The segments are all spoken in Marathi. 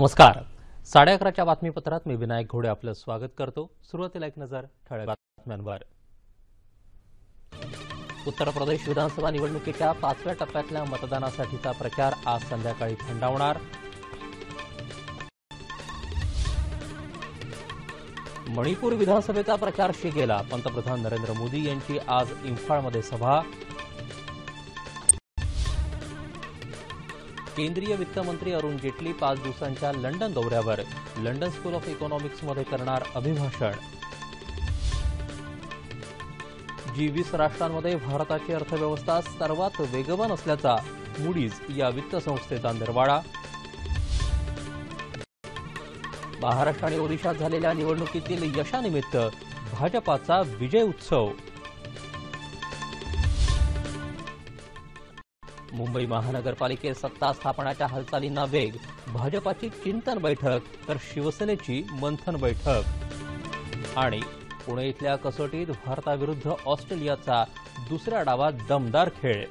नमस्कार साडे अकराच्या बातमीपत्रात मी विनायक घोडे आपलं स्वागत करतो सुरुवातीला एक नजर ठळक बातम्यांवर उत्तर प्रदेश विधानसभा निवडणुकीच्या पाचव्या टप्प्यातल्या मतदानासाठीचा प्रचार आज संध्याकाळी थंडावणार मणिपूर विधानसभेचा प्रचार शिगेला पंतप्रधान नरेंद्र मोदी यांची आज इम्फाळमध्ये सभा केंद्रीय वित्तमंत्री अरुण जेटली पाच दिवसांच्या लंडन दौऱ्यावर लंडन स्कूल ऑफ इकॉनॉमिक्समध्ये करणार अभिभाषण जी वीस राष्ट्रांमध्ये भारताची अर्थव्यवस्था सर्वात वेगवान असल्याचा मुडीज या वित्त संस्थेचा निर्वाळा महाराष्ट्र आणि ओडिशात झालेल्या निवडणुकीतील यशानिमित्त भाजपाचा विजय उत्सव मुंबई महानगरपालिकेत सत्ता स्थापनाच्या हालचालींना वेग भाजपाची चिंतन बैठक तर शिवसेनेची मंथन बैठक आणि पुणे इथल्या कसोटीत भारताविरुद्ध ऑस्ट्रेलियाचा दुसऱ्या डावात दमदार खेळ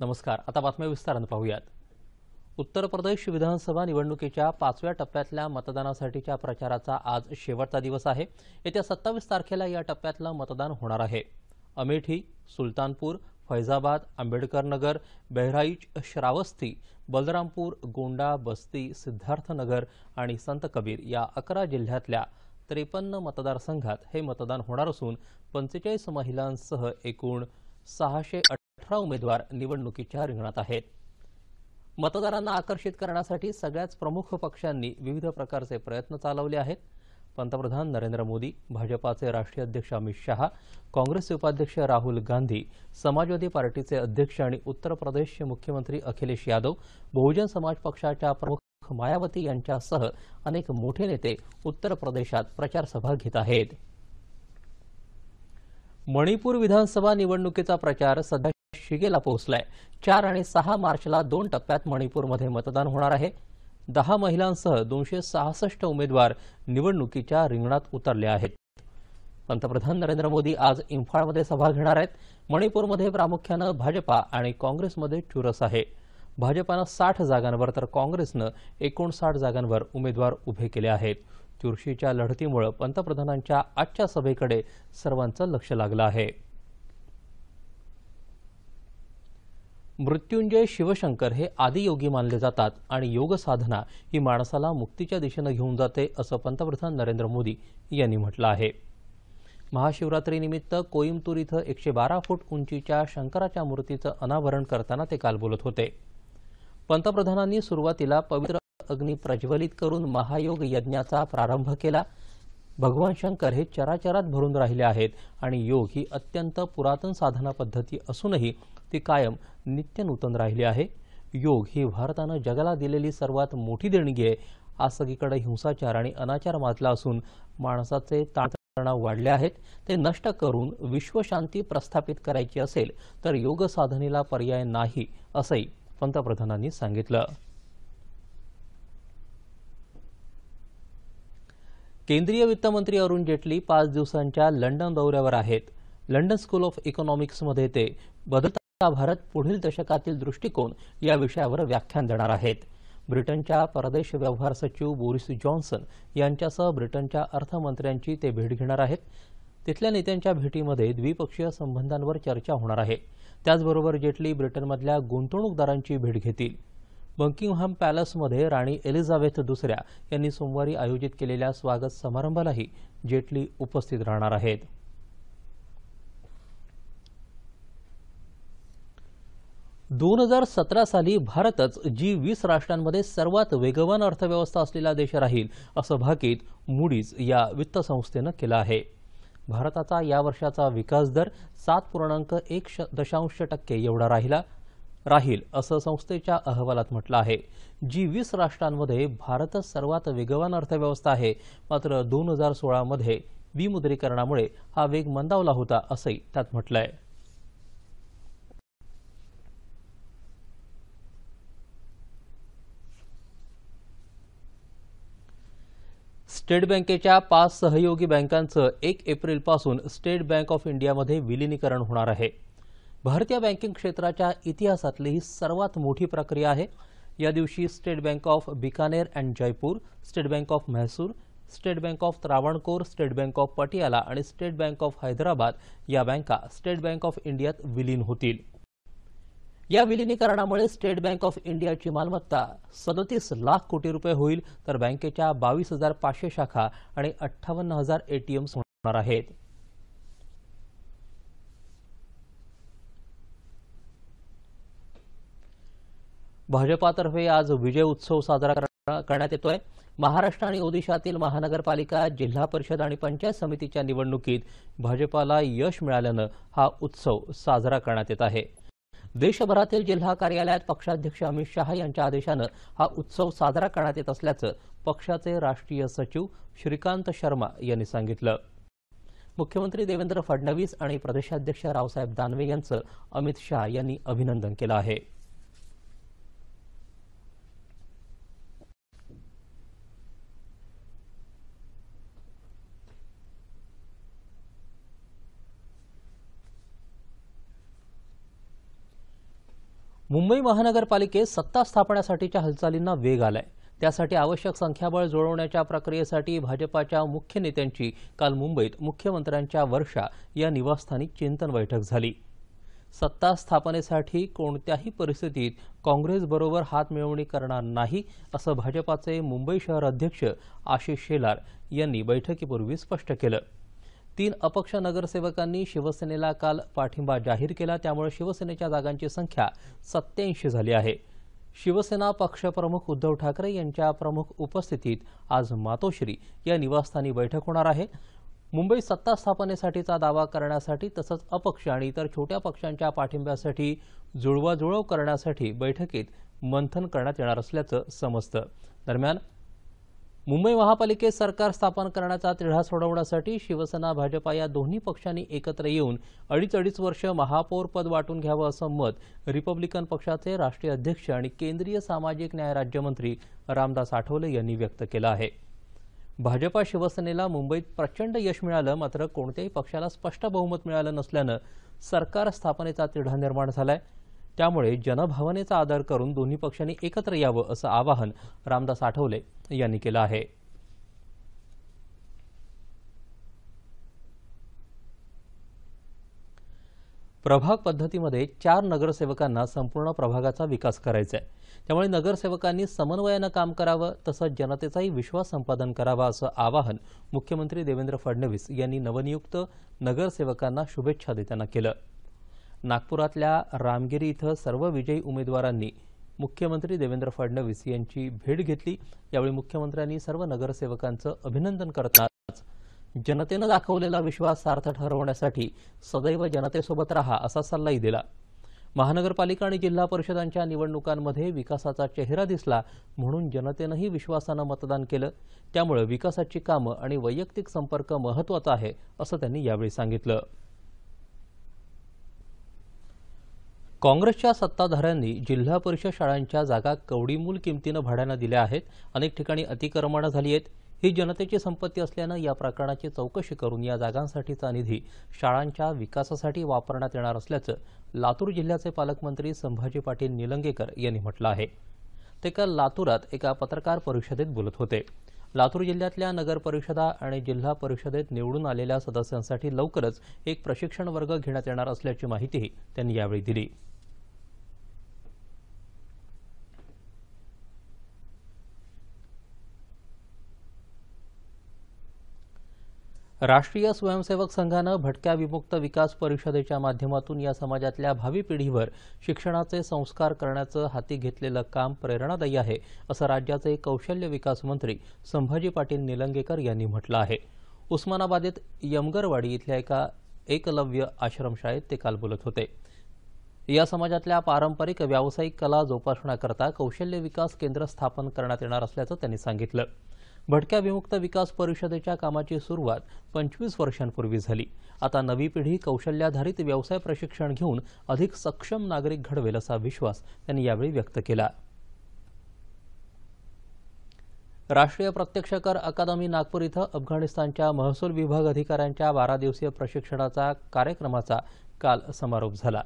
नमस्कार आता बातम्या विस्तारानं पाहूयात उत्तर प्रदेश विधानसभा निवडणुकीच्या पाचव्या टप्प्यातल्या मतदानासाठीच्या प्रचाराचा आज शेवटचा दिवस आहे येत्या सत्तावीस तारखेला या टप्प्यातलं मतदान होणार आहे अमेठी सुलतानपूर फैजाबाद आंबेडकरनगर बहराईच श्रावस्ती बलरामपूर गोंडा बस्ती सिद्धार्थनगर आणि संत कबीर या अकरा जिल्ह्यातल्या त्रेपन्न मतदारसंघात हे मतदान होणार असून पंचेचाळीस महिलांसह एकूण सहाशे अठरा उमेदवार निवडणुकीच्या रिंगणात आहेत मतदारांना आकर्षित करण्यासाठी सगळ्याच प्रमुख पक्षांनी विविध प्रकारचे प्रयत्न चालवले आहेत पंतप्रधान नरेंद्र मोदी भाजपाचे राष्ट्रीय अध्यक्ष अमित शहा काँग्रेसचे उपाध्यक्ष राहुल गांधी समाजवादी पार्टीचे अध्यक्ष आणि उत्तर प्रदेशचे मुख्यमंत्री अखिलेश यादव बहुजन समाज पक्षाच्या प्रमुख मायावती यांच्यासह अनेक मोठे नेते उत्तर प्रदेशात प्रचारसभा घेत आहेत मणिपूर विधानसभा निवडणुकीचा प्रचार सध्या शिगेला पोहोचलाय चार आणि सहा मार्चला दोन टप्प्यात मणिपूरमध्ये मतदान होणार आहे दहा महिलांसह दोनशे सहासष्ट उमेदवार निवडणुकीच्या रिंगणात उतरले आहेत पंतप्रधान नरेंद्र मोदी आज इम्फाळमध्ये सभा घेणार आहेत मणिपूरमध्ये प्रामुख्यानं भाजपा आणि काँग्रेसमध्ये चुरस आहे भाजपानं साठ जागांवर तर काँग्रेसनं एकोणसाठ जागांवर उमेदवार उभे केले आहेत चुरशीच्या लढतीमुळे पंतप्रधानांच्या आजच्या सभेकडे सर्वांचं लक्ष लागलं आहे मृत्युंजय शिवशंकर हे योगी मानले जातात आणि योग साधना ही माणसाला मुक्तीच्या दिशेनं घेऊन जाते असं पंतप्रधान नरेंद्र मोदी यांनी म्हटलं आहे महाशिवरात्रीनिमित्त कोईमतूर इथं एकशे बारा फूट उंचीच्या शंकराच्या मूर्तीचं अनावरण करताना ते काल बोलत होते पंतप्रधानांनी सुरुवातीला पवित्र अग्नी प्रज्वलित करून महायोग यज्ञाचा प्रारंभ केला भगवान शंकर हे चराचरात भरून राहिले आहेत आणि योग ही अत्यंत पुरातन साधना पद्धती असूनही ती कायम नित्यनूतन राहिली आहे योग ही भारतानं जगाला दिलेली सर्वात मोठी देणगी आहे आज सगळीकडे हिंसाचार आणि अनाचार माजला असून माणसाचे ताणतणाव वाढले आहेत ते नष्ट करून विश्वशांती प्रस्थापित करायची असेल तर योग साधनेला पर्याय नाही असंही पंतप्रधानांनी सांगितलं केंद्रीय वित्तमंत्री अरुण जेटली पाच दिवसांच्या लंडन दौऱ्यावर आहेत लंडन स्कूल ऑफ इकॉनॉमिक्समध्ये ते बदलता भारत पुढील दशकातील दृष्टिकोन या विषयावर व्याख्यान देणार आहेत ब्रिटनच्या परदेश व्यवहार सचिव बोरिस जॉन्सन यांच्यासह ब्रिटनच्या अर्थमंत्र्यांची ते भेट घेणार आहेत तिथल्या नेत्यांच्या भेटीमध्ये द्विपक्षीय संबंधांवर चर्चा होणार आहे त्याचबरोबर जेटली ब्रिटनमधल्या गुंतवणूकदारांची भेट घेतील बंकिंगहॅम पॅलेसमध्ये राणी एलिझाबेथ दुसऱ्या यांनी सोमवारी आयोजित केलेल्या स्वागत समारंभालाही जेटली उपस्थित राहणार आहेत दोन हजार सतरा साली भारतच जी वीस राष्ट्रांमध्ये सर्वात वेगवान अर्थव्यवस्था असलेला देश राहील असं भाकीत मुडीज या वित्त केलं आहे भारताचा या वर्षाचा विकास दर सात पूर्णांक एक श दशांश टक्के एवढा राहिला राहील असं संस्थेच्या अहवालात म्हटलं आहे जी वीस राष्ट्रांमध्ये भारत सर्वात वेगवान अर्थव्यवस्था आहे मात्र दोन हजार सोळामध्ये विमुद्रीकरणामुळे हा वेग मंदावला होता असंही त्यात म्हटलं आहे स्टेट बँकेच्या पाच सहयोगी बँकांचं एक एप्रिलपासून स्टेट बँक ऑफ इंडियामध्ये विलिनीकरण होणार आहे भारतीय बँकिंग क्षेत्राच्या इतिहासातली ही सर्वात मोठी प्रक्रिया आहे या दिवशी state bank of Bikaner and Jaipur state bank of Mysore state bank of Travancore state bank of Patiala आणि स्टेट बँक ऑफ हैदराबाद या बँका स्टेट बँक ऑफ इंडियात विलीन होतील या विलिनीकरणामुळे स्टेट बँक ऑफ इंडियाची मालमत्ता सदतीस लाख कोटी रुपये होईल तर बँकेच्या बावीस हजार पाचशे शाखा आणि अठ्ठावन्न हजार एटीएम्स होणार आहेत भाजपातर्फे आज विजय उत्सव साजरा करण्यात येतोय महाराष्ट्र आणि ओदिशातील महानगरपालिका जिल्हा परिषद आणि पंचायत समितीच्या निवडणुकीत भाजपाला यश मिळाल्यानं हा उत्सव साजरा करण्यात येत आहे देशभरातील जिल्हा कार्यालयात पक्षाध्यक्ष अमित शहा यांच्या आदेशानं हा उत्सव साजरा करण्यात येत असल्याचं पक्षाचे राष्ट्रीय सचिव श्रीकांत शर्मा यांनी सांगितलं मुख्यमंत्री देवेंद्र फडणवीस आणि प्रदेशाध्यक्ष रावसाहेब दानवे यांचं अमित शहा यांनी अभिनंदन केलं आहे मुंबई महानगरपालिकेत सत्ता स्थापण्यासाठीच्या हालचालींना वेग आलाय त्यासाठी आवश्यक संख्याबळ जुळवण्याच्या प्रक्रियेसाठी भाजपाच्या मुख्य नेत्यांची काल मुंबईत मुख्यमंत्र्यांच्या वर्षा या निवासस्थानी चिंतन बैठक झाली सत्ता स्थापनेसाठी कोणत्याही परिस्थितीत काँग्रेसबरोबर हातमिळवणी करणार नाही असं भाजपाचे मुंबई शहर अध्यक्ष आशिष शेलार यांनी बैठकीपूर्वी स्पष्ट केलं तीन अपक्ष नगरसेवकांनी शिवसेनेला काल पाठिंबा जाहीर केला त्यामुळे शिवसेनेच्या जागांची संख्या सत्याऐंशी झाली आहे शिवसेना पक्षप्रमुख उद्धव ठाकरे यांच्या प्रमुख उपस्थितीत आज मातोश्री या निवासस्थानी बैठक होणार आहे मुंबई सत्ता स्थापनेसाठीचा दावा करण्यासाठी तसंच अपक्ष आणि इतर छोट्या पक्षांच्या पाठिंब्यासाठी जुळवाजुळव करण्यासाठी बैठकीत मंथन करण्यात येणार असल्याचं समजतं दरम्यान मुंबई महापालिकेत सरकार स्थापन करण्याचा तिढा सोडवण्यासाठी शिवसेना भाजपा या दोन्ही पक्षांनी एकत्र येऊन अडीच अडीच वर्ष महापौर पद वाटून घ्यावं असं मत रिपब्लिकन पक्षाचे राष्ट्रीय अध्यक्ष आणि केंद्रीय सामाजिक न्याय राज्यमंत्री रामदास आठवले यांनी व्यक्त केलं आहे भाजपा शिवसेनेला मुंबईत प्रचंड यश मिळालं मात्र कोणत्याही पक्षाला स्पष्ट बहुमत मिळालं नसल्यानं सरकार स्थापनेचा तिढा निर्माण झाला आहे त्यामुळे जनभावनेचा आदर करून दोन्ही पक्षांनी एकत्र यावं असं आवाहन रामदास आठवले यांनी केलं आहे प्रभाग पद्धतीमध्ये चार नगरसेवकांना संपूर्ण प्रभागाचा विकास करायचा आहे त्यामुळे नगरसेवकांनी समन्वयानं काम करावं तसंच जनतेचाही विश्वास संपादन करावा असं आवाहन मुख्यमंत्री देवेंद्र फडणवीस यांनी नवनियुक्त नगरसेवकांना शुभेच्छा देताना केलं नागपुरातल्या रामगिरी इथं सर्व विजयी उमेदवारांनी मुख्यमंत्री देवेंद्र फडणवीस यांची भेट घेतली यावेळी मुख्यमंत्र्यांनी सर्व नगरसेवकांचं अभिनंदन करतानाच जनतेनं दाखवलेला विश्वास सार्थ ठरवण्यासाठी सदैव जनतेसोबत रहा असा सल्लाही दिला महानगरपालिका आणि जिल्हा परिषदांच्या निवडणुकांमध्ये विकासाचा चेहरा दिसला म्हणून जनतेनंही विश्वासानं मतदान केलं त्यामुळे विकासाची कामं आणि वैयक्तिक संपर्क महत्वाचा आहे असं त्यांनी यावेळी सांगितलं काँग्रेसच्या सत्ताधाऱ्यांनी जिल्हा परिषद शाळांच्या जागा कवडीमूल किमतीनं भाड्यानं दिल्या आहेत अनेक ठिकाणी अतिक्रमणं झाली आहेत ही जनतेची संपत्ती असल्यानं या प्रकरणाची चौकशी करून या जागांसाठीचा निधी शाळांच्या विकासासाठी वापरण्यात येणार असल्याचं लातूर जिल्ह्याचे पालकमंत्री संभाजी पाटील निलंगेकर यांनी म्हटलं आहे ते काल लातूरात एका पत्रकार परिषदेत बोलत होते लातूर जिल्ह्यातल्या नगरपरिषदा आणि जिल्हा परिषदेत निवडून आलेल्या सदस्यांसाठी लवकरच एक प्रशिक्षण वर्ग घेण्यात येणार असल्याची माहितीही त्यांनी यावेळी दिली राष्ट्रीय स्वयंसेवक संघानं भटक्या विमुक्त विकास परिषदेच्या माध्यमातून या समाजातल्या भावी पिढीवर शिक्षणाचे संस्कार करण्याचं हाती घेतलेलं काम प्रेरणादायी आहे असं राज्याचे कौशल्य विकास मंत्री संभाजी पाटील निलंगेकर यांनी म्हटलं आहे उस्मानाबादेत यमगरवाडी इथल्या एका एकलव्य आश्रमशाळेत ते काल बोलत होते या समाजातल्या पारंपरिक व्यावसायिक कला जोपासण्याकरता कौशल्य विकास केंद्र स्थापन करण्यात येणार असल्याचं त्यांनी सांगितलं भटक्या विमुक्त विकास परिषदेच्या कामाची सुरुवात पंचवीस वर्षांपूर्वी झाली आता नवी पिढी कौशल्याधारित व्यवसाय प्रशिक्षण घेऊन अधिक सक्षम नागरिक घडवेल असा विश्वास त्यांनी यावेळी व्यक्त केला राष्ट्रीय प्रत्यक्ष कर अकादमी नागपूर इथं अफगाणिस्तानच्या महसूल विभाग अधिकाऱ्यांच्या बारा दिवसीय प्रशिक्षणाचा कार्यक्रमाचा काल समारोप झाला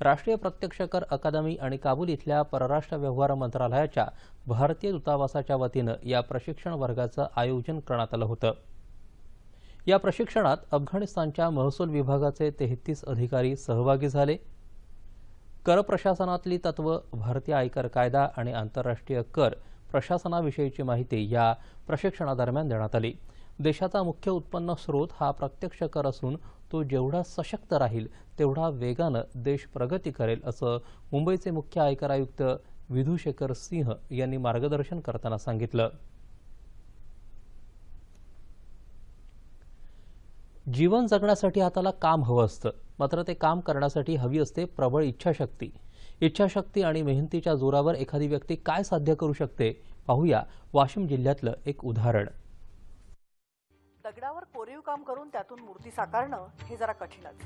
राष्ट्रीय प्रत्यक्ष कर अकादमी आणि काबूल इथल्या परराष्ट्र व्यवहार मंत्रालयाच्या भारतीय दूतावासाच्या वतीनं या प्रशिक्षण वर्गाचं आयोजन करण्यात आलं होतं या प्रशिक्षणात अफगाणिस्तानच्या महसूल विभागाचे तेहतीस अधिकारी सहभागी झाले कर प्रशासनातली तत्व भारतीय आयकर कायदा आणि आंतरराष्ट्रीय कर प्रशासनाविषयीची माहिती या प्रशिक्षणादरम्यान देण्यात आली देशाचा मुख्य उत्पन्न स्रोत हा प्रत्यक्ष कर असून तो जेवढा सशक्त राहील तेवढा वेगानं देश प्रगती करेल असं मुंबईचे मुख्य आयकर आयुक्त विधुशेखर सिंह यांनी मार्गदर्शन करताना सांगितलं जीवन जगण्यासाठी हाताला काम हवं असतं मात्र ते काम करण्यासाठी हवी असते प्रबळ इच्छाशक्ती इच्छाशक्ती आणि मेहनतीच्या जोरावर एखादी व्यक्ती काय साध्य करू शकते पाहूया वाशिम जिल्ह्यातलं एक उदाहरण दगडावर कोरीव काम करून त्यातून मूर्ती साकारणं हे जरा कठीणच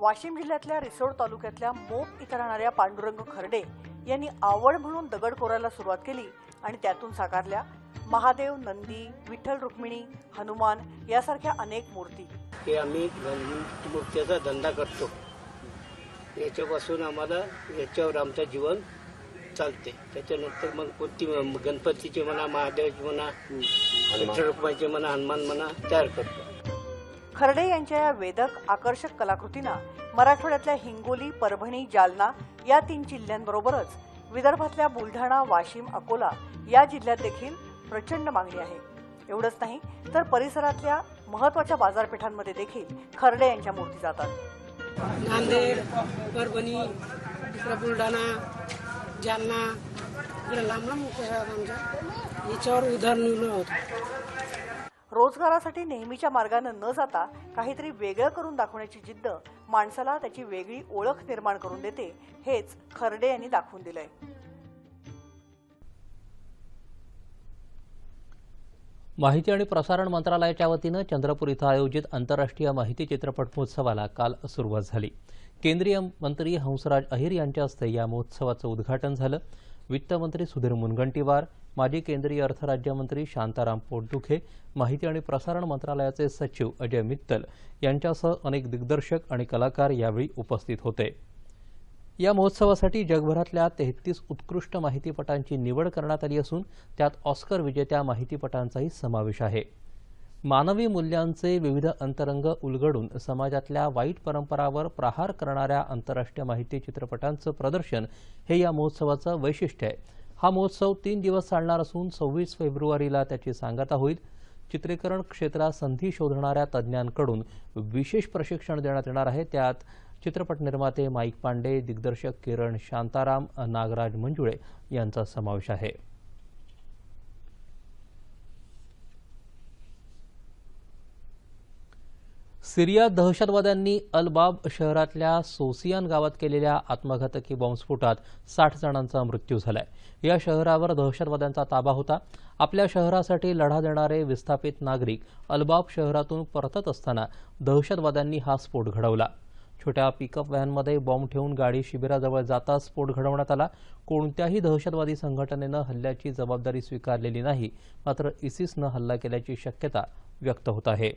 वाशिम जिल्ह्यातल्या रिसोड तालुक्यातल्या मोप इथं राहणाऱ्या पांडुरंग खरडे यांनी आवड म्हणून दगड कोरायला सुरुवात केली आणि त्यातून साकारल्या महादेव नंदी विठ्ठल रुक्मिणी हनुमान यासारख्या अनेक मूर्ती हे आम्ही मूर्त्याचा धंदा करतो याच्यापासून आम्हाला याच्यावर आमचं जीवन चालते त्याच्यानंतर मग कोणती गणपतीची म्हणा महादेवाची म्हणा विठ्ठलरुक्माची म्हणा हनुमान म्हणा तयार करतो खरडे यांच्या या वेदक आकर्षक कलाकृतींना मराठवाड्यातल्या हिंगोली परभणी जालना या तीन जिल्ह्यांबरोबरच विदर्भातल्या बुलढाणा वाशिम अकोला या जिल्ह्यात देखील प्रचंड मागणी आहे एवढंच नाही तर परिसरातल्या महत्वाच्या बाजारपेठांमध्ये देखील खर्डे यांच्या मूर्ती जातात नांदेड परभणी बुलढाणा ज्यांना इकडे लांब लांब म्हणजे याच्यावर उदाहरण होतं रोजगारासाठी नेहमीच्या मार्गानं न जाता काहीतरी वेगळं करून दाखवण्याची जिद्द माणसाला त्याची वेगळी ओळख निर्माण करून देते हेच खर्डे यांनी दाखवून दिलंय माहिती आणि प्रसारण मंत्रालयाच्या वतीनं चंद्रपूर इथं आयोजित आंतरराष्ट्रीय माहिती चित्रपट महोत्सवाला काल सुरुवात झाली केंद्रीय मंत्री हंसराज अहिर यांच्या हस्ते या महोत्सवाचं उद्घाटन झालं वित्तमंत्री सुधीर मुनगंटीवार माजी केंद्रीय अर्थराज्यमंत्री शांताराम पोटदुखे माहिती आणि प्रसारण मंत्रालयाचे सचिव अजय मित्तल यांच्यासह अनेक दिग्दर्शक आणि कलाकार यावेळी उपस्थित होते या महोत्सवासाठी जगभरातल्या तेहतीस उत्कृष्ट माहितीपटांची निवड करण्यात आली असून त्यात ऑस्कर विजेत्या माहितीपटांचाही समावेश आहे मानवी मूल्यांचे विविध अंतरंग उलगडून समाजातल्या वाईट परंपरावर प्रहार करणाऱ्या आंतरराष्ट्रीय माहिती चित्रपटांचं प्रदर्शन हे या महोत्सवाचं वैशिष्ट्य आहे हा महोत्सव तीन दिवस चालणार असून सव्वीस फेब्रुवारीला त्याची सांगता होईल चित्रीकरण क्षेत्रात संधी शोधणाऱ्या तज्ज्ञांकडून विशेष प्रशिक्षण देण्यात येणार आहे त्यात चित्रपट निर्माते माईक पांडे दिग्दर्शक किरण शांताराम नागराज मंजुळे यांचा समावेश आहे सिरिया दहशतवाद्यांनी अलबाब शहरातल्या सोसियान गावात केलेल्या आत्मघातकी बॉम्बस्फोटात साठ जणांचा मृत्यू झालाय या शहरावर दहशतवाद्यांचा ताबा होता आपल्या शहरासाठी लढा देणारे विस्थापित नागरिक अलबाब शहरातून परतत असताना दहशतवाद्यांनी हा स्फोट घडवला छोट्या पिकअप व्हॅनमध्ये बॉम्ब ठेवून गाडी शिबिराजवळ जाता स्फोट घडवण्यात आला कोणत्याही दहशतवादी संघटनेनं हल्ल्याची जबाबदारी स्वीकारलेली नाही मात्र इसिसनं हल्ला केल्याची शक्यता व्यक्त होत आहे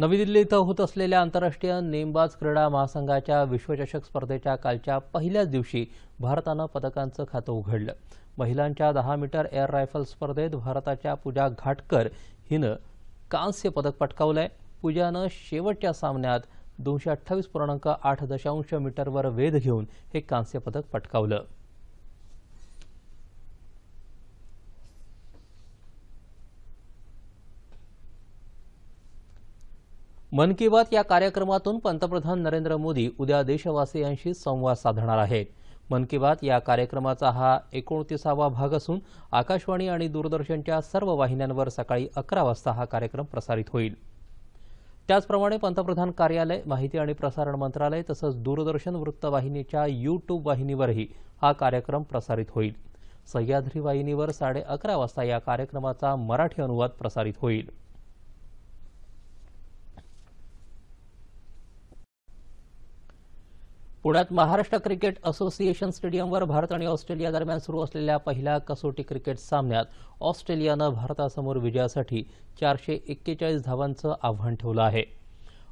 नवी दिल्ली इथं होत असलेल्या आंतरराष्ट्रीय नेमबाज क्रीडा महासंघाच्या विश्वचषक स्पर्धेच्या कालच्या पहिल्याच दिवशी भारतानं पदकांचं खातं उघडलं महिलांच्या दहा मीटर एअर रायफल स्पर्धेत भारताच्या पूजा घाटकर हिनं कांस्य पदक पटकावलं आहे पूजानं शेवटच्या सामन्यात दोनशे अठ्ठावीस पूर्णांक आठ दशांश मीटरवर वेध घेऊन हे कांस्य पदक पटकावलं मन की बात या कार्यक्रमातून पंतप्रधान नरेंद्र मोदी उद्या देशवासियांशी संवाद साधणार आहेत मन की बात या कार्यक्रमाचा हा एकोणतीसावा भाग असून आकाशवाणी आणि दूरदर्शनच्या सर्व वाहिन्यांवर सकाळी अकरा वाजता हा कार्यक्रम प्रसारित होईल त्याचप्रमाणे पंतप्रधान कार्यालय माहिती आणि प्रसारण मंत्रालय तसंच दूरदर्शन वृत्तवाहिनीच्या यूट्यूब वाहिनीवरही हा कार्यक्रम प्रसारित होईल सह्याद्री वाहिनीवर साडे अकरा वाजता या कार्यक्रमाचा मराठी अनुवाद प्रसारित होईल पुण्यात महाराष्ट्र क्रिकेट असोसिएशन स्टेडियमवर भारत आणि ऑस्ट्रेलिया दरम्यान सुरू असलेल्या पहिल्या कसोटी क्रिकेट सामन्यात ऑस्ट्रेलियानं भारतासमोर विजयासाठी चारशे एक्केचाळीस धावांचं आव्हान ठेवलं आहे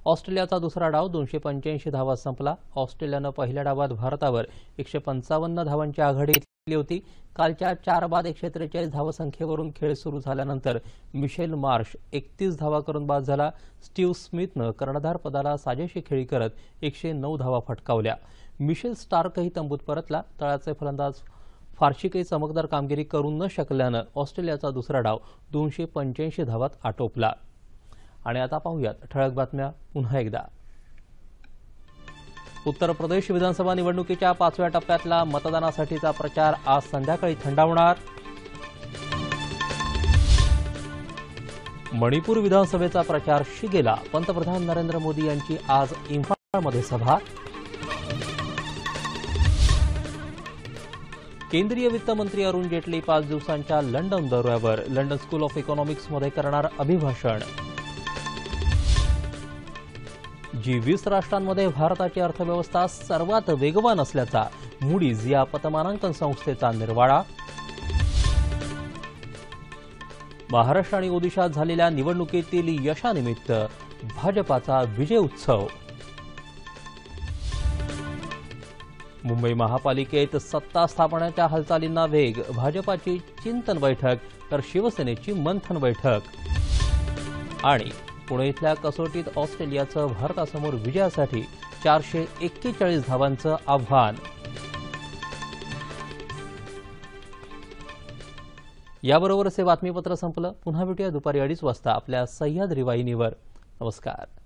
ऑस्ट्रेलियाचा दुसरा डाव दोनशे पंच्याऐंशी धावात संपला ऑस्ट्रेलियानं पहिल्या डावात भारतावर एकशे पंचावन्न धावांची आघाडी घेतली होती कालच्या चार बाद एकशे त्रेचाळीस धावसंख्येवरून खेळ सुरू झाल्यानंतर मिशेल मार्श एकतीस धावा करून बाद झाला स्टीव्ह स्मिथनं कर्णधार पदाला साजेशी खेळी करत एकशे नऊ धावा फटकावल्या मिशेल स्टार्कही तंबूत परतला तळाचे फलंदाज फारशी काही चमकदार कामगिरी करू न शकल्यानं ऑस्ट्रेलियाचा दुसरा डाव दोनशे पंच्याऐंशी धावात आटोपला आणि आता पाहूयात ठळक बातम्या पुन्हा एकदा उत्तर प्रदेश विधानसभा निवडणुकीच्या पाचव्या टप्प्यातला मतदानासाठीचा प्रचार आज संध्याकाळी थंडावणार मणिपूर विधानसभेचा प्रचार शिगेला पंतप्रधान नरेंद्र मोदी यांची आज इम्फाळमध्ये सभा केंद्रीय वित्तमंत्री अरुण जेटली पाच दिवसांच्या लंडन दौऱ्यावर लंडन स्कूल ऑफ इकॉनॉमिक्समध्ये करणार अभिभाषण जी वीस राष्ट्रांमध्ये भारताची अर्थव्यवस्था सर्वात वेगवान असल्याचा मुडीज या पतमानांकन संस्थेचा निर्वाळा महाराष्ट्र आणि ओदिशात झालेल्या निवडणुकीतील यशानिमित्त भाजपाचा विजय उत्सव मुंबई महापालिकेत सत्ता स्थापनेच्या हालचालींना वेग भाजपाची चिंतन बैठक तर शिवसेनेची मंथन बैठक आणि पुणे इथल्या कसोटीत ऑस्ट्रेलियाचं भारतासमोर विजयासाठी चारशे एक्केचाळीस धावांचं आव्हान याबरोबरच हे बातमीपत्र संपलं पुन्हा भेटूया दुपारी अडीच वाजता आपल्या सह्याद्री वाहिनीवर नमस्कार